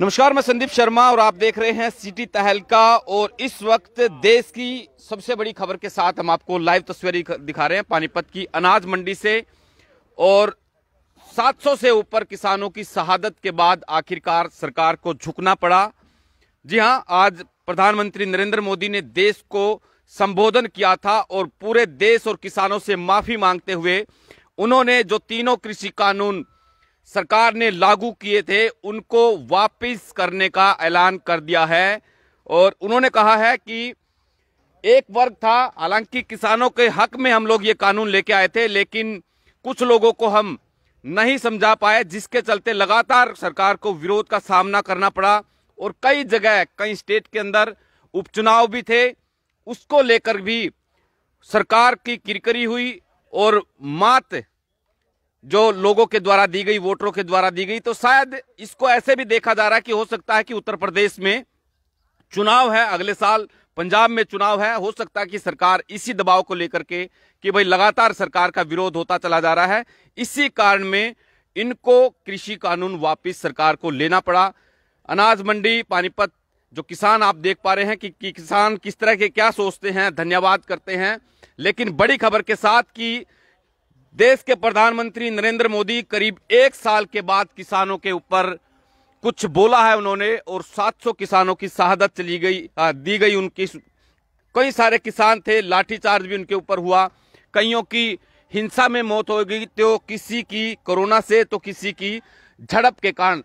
नमस्कार मैं संदीप शर्मा और आप देख रहे हैं सिटी तहलका और इस वक्त देश की सबसे बड़ी खबर के साथ हम आपको लाइव तस्वीरें दिखा रहे हैं पानीपत की अनाज मंडी से और 700 से ऊपर किसानों की शहादत के बाद आखिरकार सरकार को झुकना पड़ा जी हां आज प्रधानमंत्री नरेंद्र मोदी ने देश को संबोधन किया था और पूरे देश और किसानों से माफी मांगते हुए उन्होंने जो तीनों कृषि कानून सरकार ने लागू किए थे उनको वापस करने का ऐलान कर दिया है और उन्होंने कहा है कि एक वर्ग था हालांकि किसानों के हक में हम लोग ये कानून लेके आए थे लेकिन कुछ लोगों को हम नहीं समझा पाए जिसके चलते लगातार सरकार को विरोध का सामना करना पड़ा और कई जगह कई स्टेट के अंदर उपचुनाव भी थे उसको लेकर भी सरकार की किरकरी हुई और मात जो लोगों के द्वारा दी गई वोटरों के द्वारा दी गई तो शायद इसको ऐसे भी देखा जा रहा है कि हो सकता है कि उत्तर प्रदेश में चुनाव है अगले साल पंजाब में चुनाव है हो सकता है कि सरकार इसी दबाव को लेकर के कि भाई लगातार सरकार का विरोध होता चला जा रहा है इसी कारण में इनको कृषि कानून वापस सरकार को लेना पड़ा अनाज मंडी पानीपत जो किसान आप देख पा रहे हैं कि, कि किसान किस तरह के क्या सोचते हैं धन्यवाद करते हैं लेकिन बड़ी खबर के साथ कि देश के प्रधानमंत्री नरेंद्र मोदी करीब एक साल के बाद किसानों के ऊपर कुछ बोला है उन्होंने और 700 किसानों की शहादत चली गई आ, दी गई उनकी कई सारे किसान थे लाठीचार्ज भी उनके ऊपर हुआ कईयों की हिंसा में मौत हो गई तो किसी की कोरोना से तो किसी की झड़प के कारण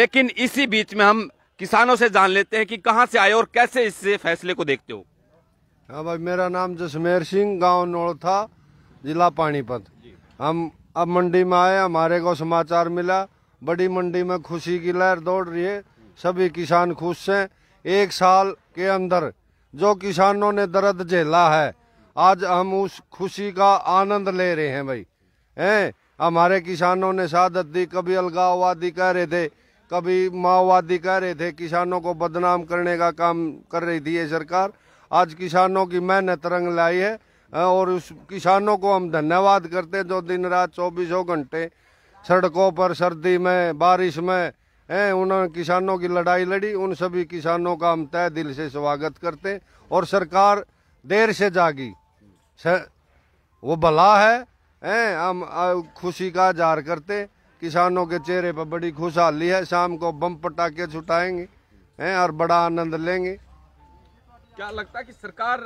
लेकिन इसी बीच में हम किसानों से जान लेते हैं कि कहां से आए और कैसे इस फैसले को देखते हो हाँ भाई मेरा नाम जसमेर सिंह गांव था जिला पानीपत हम अब मंडी में आए हमारे को समाचार मिला बड़ी मंडी में खुशी की लहर दौड़ रही है सभी किसान खुश हैं एक साल के अंदर जो किसानों ने दर्द झेला है आज हम उस खुशी का आनंद ले रहे हैं भाई हैं हमारे किसानों ने शहादत दी कभी अलगाववादी कह रहे थे कभी माओवादी कह रहे थे किसानों को बदनाम करने का काम कर रही थी ये सरकार आज किसानों की मेहनत रंग लाई है और उस किसानों को हम धन्यवाद करते हैं जो दिन रात चौबीसों घंटे सड़कों पर सर्दी में बारिश में हैं उन्होंने किसानों की लड़ाई लड़ी उन सभी किसानों का हम तय दिल से स्वागत करते हैं और सरकार देर से जागी वो भला है हैं हम खुशी का इजहार करते किसानों के चेहरे पर बड़ी खुशहाली है शाम को बम पटाखे छुटाएंगे हैं और बड़ा आनंद लेंगे क्या लगता है कि सरकार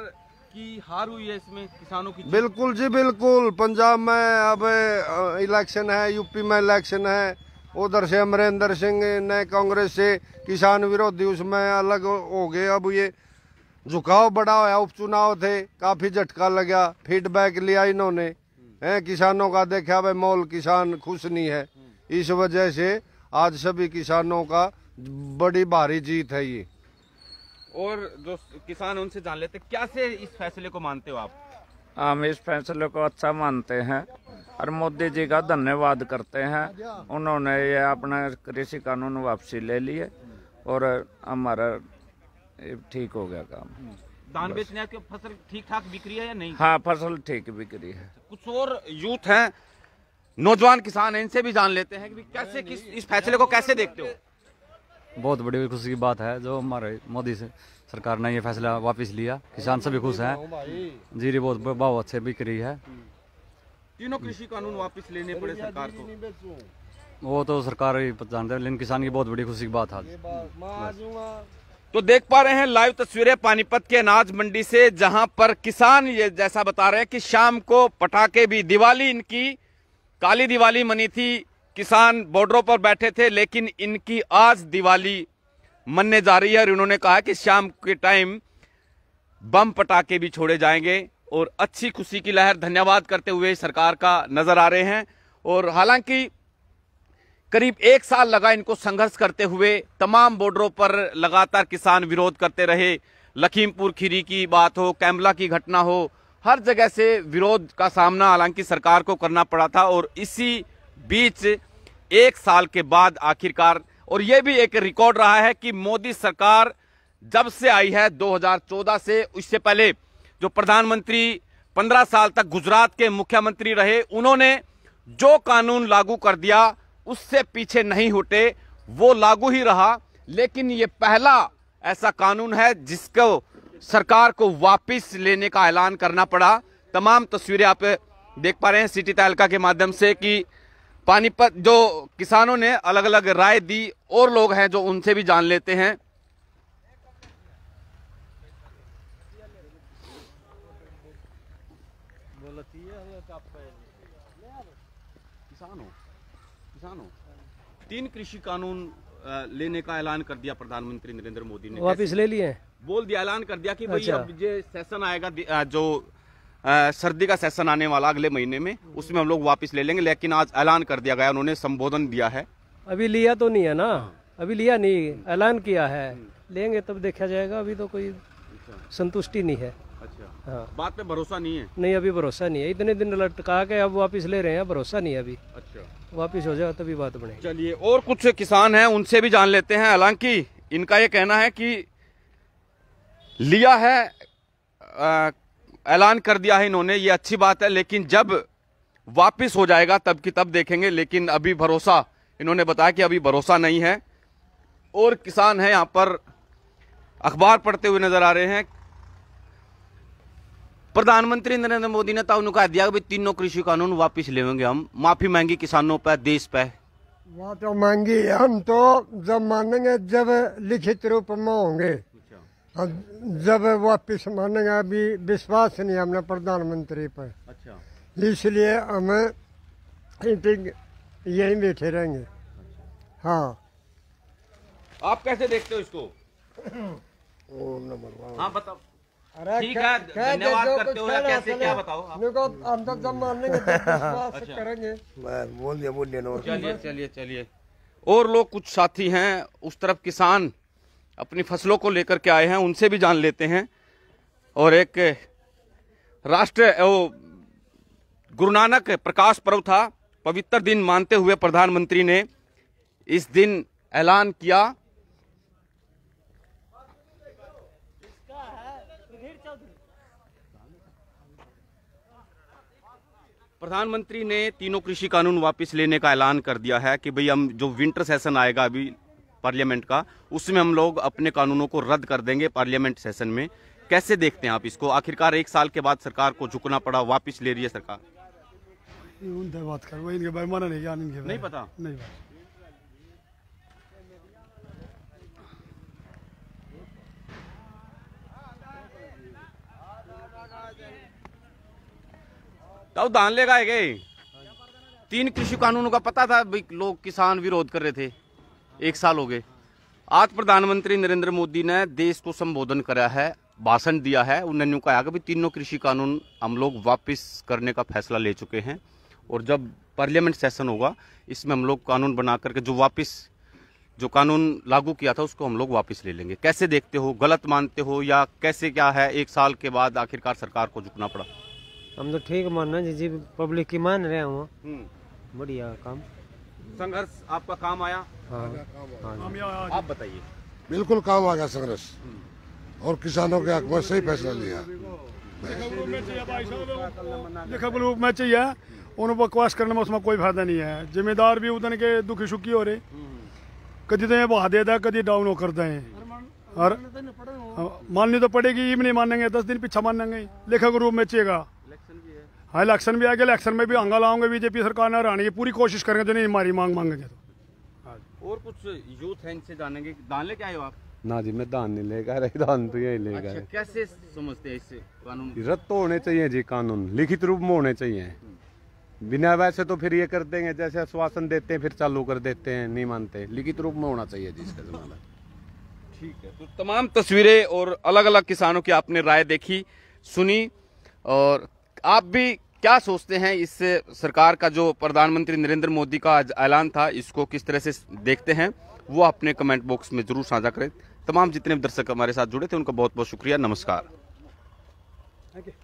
की हार हुई है इसमें किसानों की बिल्कुल जी बिल्कुल पंजाब में अब इलेक्शन है यूपी में इलेक्शन है उधर से अमरिंदर सिंह ने कांग्रेस से किसान विरोधी उसमें अलग हो गए अब ये झुकाव बड़ा होया उपचुनाव थे काफी झटका लगा फीडबैक लिया इन्होंने है किसानों का देखा भाई मॉल किसान खुश नहीं है इस वजह से आज सभी किसानों का बड़ी भारी जीत है ये और जो किसान उनसे जान लेते क्या से इस फैसले को मानते हो आप हम इस फैसले को अच्छा मानते हैं और मोदी जी का धन्यवाद करते हैं उन्होंने ये अपना कृषि कानून वापसी ले लिए और हमारा ठीक हो गया काम धान बेचने के फसल ठीक ठाक बिक्री है या नहीं हाँ फसल ठीक बिक्री है कुछ और यूथ हैं नौजवान किसान इनसे भी जान लेते हैं कि कैसे किस इस फैसले को कैसे देखते हो बहुत बड़ी खुशी की बात है जो हमारे मोदी सरकार ने ये फैसला वापस लिया किसान सभी खुश हैं जीरी बहुत बहुत अच्छे बिक रही है तीनों कृषि कानून वापस लेने पड़े सरकार को वो तो सरकार ही जानते हैं लेकिन किसान की बहुत बड़ी खुशी की बात है तो देख पा रहे हैं लाइव तस्वीरें पानीपत के अनाज मंडी से जहां पर किसान ये जैसा बता रहे हैं कि शाम को पटाखे भी दिवाली इनकी काली दिवाली मनी थी किसान बॉर्डरों पर बैठे थे लेकिन इनकी आज दिवाली मनने जा रही है और इन्होंने कहा कि शाम के टाइम बम पटाखे भी छोड़े जाएंगे और अच्छी खुशी की लहर धन्यवाद करते हुए सरकार का नजर आ रहे हैं और हालांकि करीब एक साल लगा इनको संघर्ष करते हुए तमाम बॉर्डरों पर लगातार किसान विरोध करते रहे लखीमपुर खीरी की बात हो कैमला की घटना हो हर जगह से विरोध का सामना हालांकि सरकार को करना पड़ा था और इसी बीच एक साल के बाद आखिरकार और यह भी एक रिकॉर्ड रहा है कि मोदी सरकार जब से आई है 2014 से उससे पहले जो प्रधानमंत्री 15 साल तक गुजरात के मुख्यमंत्री रहे उन्होंने जो कानून लागू कर दिया उससे पीछे नहीं हटे वो लागू ही रहा लेकिन ये पहला ऐसा कानून है जिसको सरकार को वापस लेने का ऐलान करना पड़ा तमाम तस्वीरें आप देख पा रहे हैं सिटी तालका के माध्यम से कि पानीपत जो किसानों ने अलग अलग राय दी और लोग हैं जो उनसे भी जान लेते हैं किसानों किसानों तीन कृषि कानून लेने का ऐलान कर दिया प्रधानमंत्री नरेंद्र मोदी ने वापिस ले लिए बोल दिया ऐलान कर दिया कि भाई अच्छा। अब ये सेशन आएगा जो सर्दी का सेशन आने वाला अगले महीने में उसमें हम लोग वापस ले लेंगे लेकिन आज ऐलान कर दिया गया उन्होंने संबोधन दिया है अभी लिया तो नहीं है ना अभी लिया नहीं ऐलान किया है लेंगे तब देखा जाएगा अभी तो कोई संतुष्टि नहीं है अच्छा हाँ बात पे भरोसा नहीं है नहीं अभी भरोसा नहीं है इतने दिन लटका के अब वापस ले रहे हैं भरोसा नहीं है अभी अच्छा वापस हो जाए तभी बात बने चलिए और कुछ किसान हैं उनसे भी जान लेते हैं हालांकि इनका ये कहना है कि लिया है आ, ऐलान कर दिया है इन्होंने ये अच्छी बात है लेकिन जब वापस हो जाएगा तब की तब देखेंगे लेकिन अभी भरोसा इन्होंने बताया कि अभी भरोसा नहीं है और किसान है यहाँ पर अखबार पढ़ते हुए नजर आ रहे हैं प्रधानमंत्री नरेंद्र मोदी ने उन्होंने कहा दिया कि तीनों कृषि कानून वापस लेंगे हम माफी मांगी किसानों पर देश पे वहाँ तो मांगी हम तो जब मांगेंगे जब लिखित रूप में होंगे जब वापिस मानेंगे अभी विश्वास नहीं हमने प्रधानमंत्री पर अच्छा इसलिए हम यहीं बैठे रहेंगे हाँ आप कैसे देखते हो इसको हाँ बताओ ठीक है बताओ अच्छा। करेंगे और लोग कुछ साथी हैं उस तरफ किसान अपनी फसलों को लेकर के आए हैं उनसे भी जान लेते हैं और एक राष्ट्र वो गुरु नानक प्रकाश पर्व था पवित्र दिन मानते हुए प्रधानमंत्री ने इस दिन ऐलान किया प्रधानमंत्री ने तीनों कृषि कानून वापस लेने का ऐलान कर दिया है कि भई हम जो विंटर सेशन आएगा अभी पार्लियामेंट का उसमें हम लोग अपने कानूनों को रद्द कर देंगे पार्लियामेंट सेशन में कैसे देखते हैं आप इसको आखिरकार एक साल के बाद सरकार को झुकना पड़ा वापिस ले रही है सरकार बात कर वो इनके माना नहीं नहीं पता नहीं पता तो धान लेगा गए तीन कृषि कानूनों का पता था लोग किसान विरोध कर रहे थे एक साल हो गए आज प्रधानमंत्री नरेंद्र मोदी ने देश को संबोधन करा है भाषण दिया है उन्होंने कहा कि तीनों कृषि कानून हम लोग वापस करने का फैसला ले चुके हैं और जब पार्लियामेंट सेशन होगा इसमें हम लोग कानून बना करके जो वापस जो कानून लागू किया था उसको हम लोग वापस ले लेंगे कैसे देखते हो गलत मानते हो या कैसे क्या है एक साल के बाद आखिरकार सरकार को झुकना पड़ा हम तो ठीक मानना जी जी पब्लिक की मान रहे हैं वो हम्म। बढ़िया काम संघर्ष आपका काम आया हाँ, हाँ आप बताइए बिल्कुल काम आ गया संघर्ष और किसानों के हक में सही फैसला लिया में चाहिए बकवास करने में उसमें कोई फायदा नहीं है जिम्मेदार भी उदन के दुखी सुखी हो रहे हम्म। कभी तो ये बहा देता कभी डाउन होकर हैं तो और हाँ, माननी तो पड़ेगी ये भी नहीं मानेंगे दस दिन पीछा मानेंगे लेखक रूप में चाहिएगा हाँ इलेक्शन भी आ गया इलेक्शन में भी हंगा लाऊंगे बीजेपी सरकार ने हराने की पूरी कोशिश करेंगे जो नहीं हमारी मांग मांगेंगे तो हाँ और कुछ यूथ हैं इनसे जानेंगे दान लेके आए हो आप ना जी मैं दान नहीं लेकर रही दान तो यही लेकर अच्छा, कैसे समझते हैं इससे कानून रद्द तो होने चाहिए जी कानून लिखित रूप में होने चाहिए बिना वैसे तो फिर ये कर देंगे जैसे आश्वासन देते हैं फिर चालू कर देते हैं नहीं मानते लिखित रूप में होना चाहिए जी इसका जमाना ठीक है तो तमाम तस्वीरें और अलग अलग किसानों की आपने राय देखी सुनी और आप भी क्या सोचते हैं इस सरकार का जो प्रधानमंत्री नरेंद्र मोदी का आज ऐलान था इसको किस तरह से देखते हैं वो अपने कमेंट बॉक्स में जरूर साझा करें तमाम जितने दर्शक हमारे साथ जुड़े थे उनका बहुत बहुत शुक्रिया नमस्कार